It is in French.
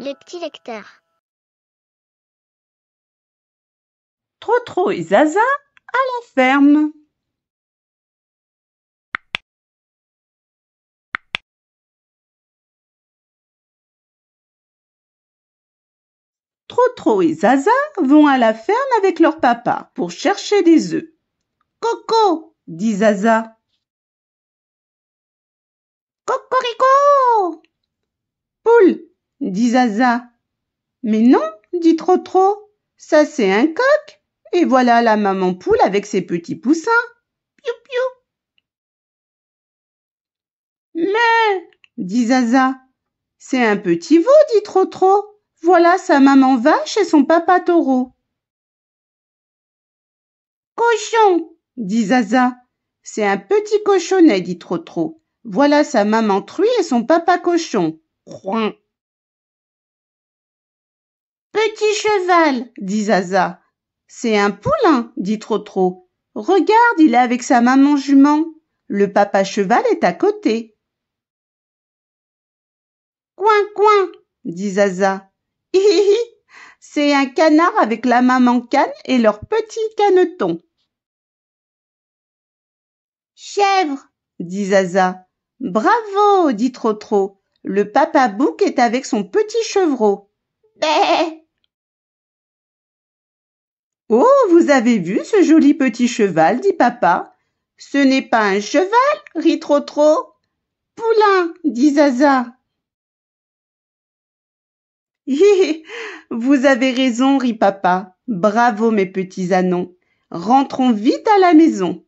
Les petits lecteurs. Trotro et Zaza à la ferme. Trotro et Zaza vont à la ferme avec leur papa pour chercher des œufs. Coco, dit Zaza. Cocorico dit Zaza. Mais non, dit Trotro, ça c'est un coq, et voilà la maman poule avec ses petits poussins. Piou piou. Mais, dit Zaza, c'est un petit veau, dit Trotro. Voilà sa maman vache et son papa taureau. Cochon, dit Zaza. C'est un petit cochonnet, dit Trotro. Voilà sa maman truie et son papa cochon petit cheval, dit Zaza. C'est un poulain, dit Trotro. Regarde, il est avec sa maman jument. Le papa cheval est à côté. Coin, coin, dit Zaza. Hihi, c'est un canard avec la maman canne et leur petit caneton. Chèvre, dit Zaza. Bravo, dit Trotro. Le papa bouc est avec son petit chevreau. Oh, vous avez vu ce joli petit cheval, dit papa. Ce n'est pas un cheval, rit trop Poulain, dit Zaza. vous avez raison, rit papa. Bravo, mes petits anons Rentrons vite à la maison.